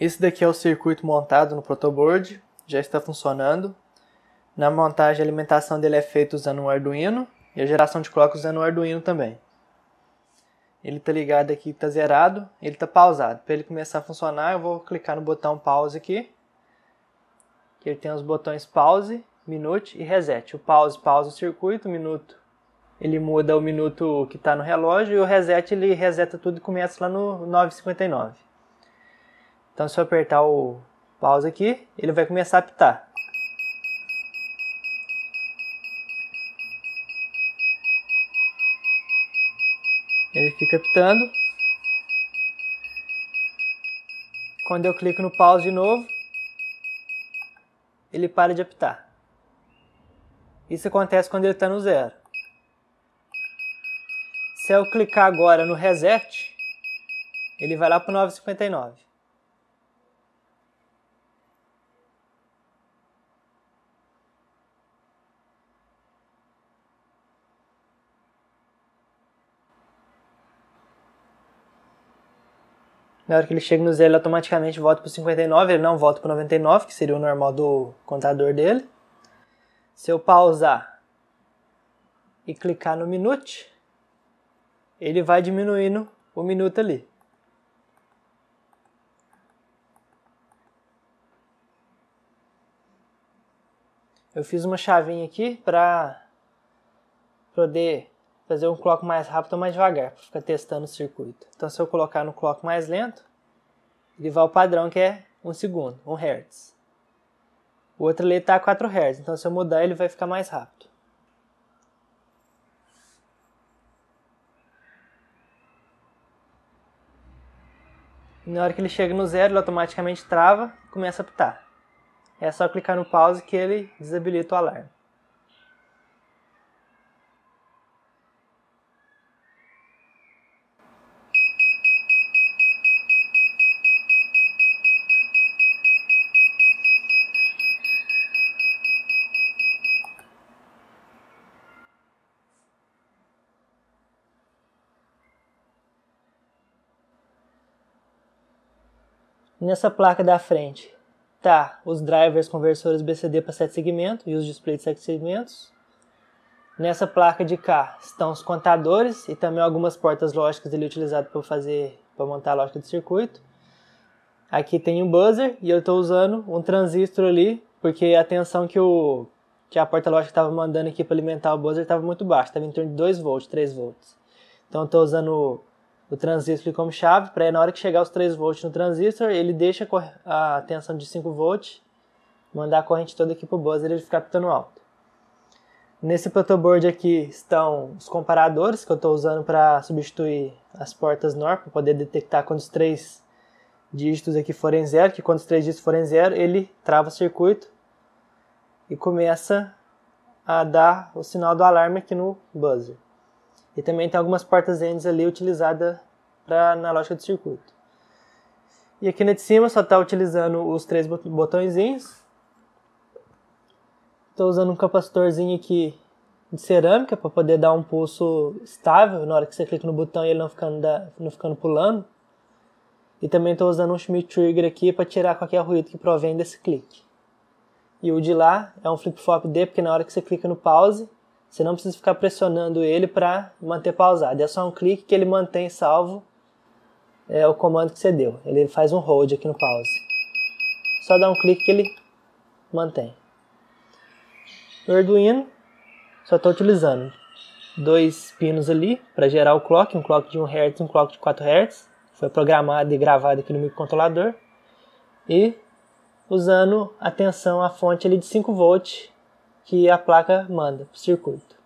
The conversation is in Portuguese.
Esse daqui é o circuito montado no protoboard, já está funcionando. Na montagem, a alimentação dele é feita usando um Arduino e a geração de clock usando um Arduino também. Ele está ligado aqui, está zerado, ele está pausado. Para ele começar a funcionar, eu vou clicar no botão pause aqui. ele tem os botões pause, minute e reset. O pause pausa o circuito, o minuto ele muda o minuto que está no relógio e o reset ele reseta tudo e começa lá no 959. Então se eu apertar o pause aqui, ele vai começar a apitar. Ele fica apitando. Quando eu clico no pause de novo, ele para de apitar. Isso acontece quando ele está no zero. Se eu clicar agora no reset, ele vai lá para 959. Na hora que ele chega no zero, ele automaticamente volta para 59, ele não volta para 99, que seria o normal do contador dele. Se eu pausar e clicar no minute, ele vai diminuindo o minuto ali. Eu fiz uma chavinha aqui para poder fazer um clock mais rápido ou mais devagar, para ficar testando o circuito. Então, se eu colocar no clock mais lento, ele vai ao padrão que é 1 segundo, 1 Hz. O outro ali está a 4 Hz, então se eu mudar ele vai ficar mais rápido. na hora que ele chega no zero, ele automaticamente trava e começa a apitar. É só clicar no pause que ele desabilita o alarme. Nessa placa da frente tá os drivers conversores BCD para 7 segmentos e os displays de 7 segmentos. Nessa placa de cá estão os contadores e também algumas portas lógicas ele utilizado para fazer para montar a lógica de circuito. Aqui tem um buzzer e eu estou usando um transistor ali porque a tensão que o que a porta lógica estava mandando aqui para alimentar o buzzer estava muito baixa, estava em torno de 2 volts, 3 volts. Então eu estou usando o transistor como chave para na hora que chegar os 3 volts no transistor, ele deixa a tensão de 5 volts, mandar a corrente toda aqui para o buzzer e ele ficar pitando alto. Nesse protoboard aqui estão os comparadores que eu estou usando para substituir as portas NOR, para poder detectar quando os três dígitos aqui forem zero, que quando os três dígitos forem zero, ele trava o circuito e começa a dar o sinal do alarme aqui no buzzer. E também tem algumas portas ends ali utilizadas para na lógica de circuito. E aqui na de cima só está utilizando os três botõezinhos. Estou usando um capacitorzinho aqui de cerâmica para poder dar um pulso estável na hora que você clica no botão e ele não ficando, da, não ficando pulando. E também estou usando um Schmidt Trigger aqui para tirar qualquer ruído que provém desse clique. E o de lá é um flip-flop D, porque na hora que você clica no pause, você não precisa ficar pressionando ele para manter pausado. É só um clique que ele mantém salvo é, o comando que você deu. Ele faz um hold aqui no pause. Só dá um clique que ele mantém. No Arduino, só estou utilizando dois pinos ali para gerar o clock, um clock de 1 Hz e um clock de 4 Hz. Foi programado e gravado aqui no microcontrolador. E usando a tensão, a fonte ali de 5 volts que a placa manda para o circuito.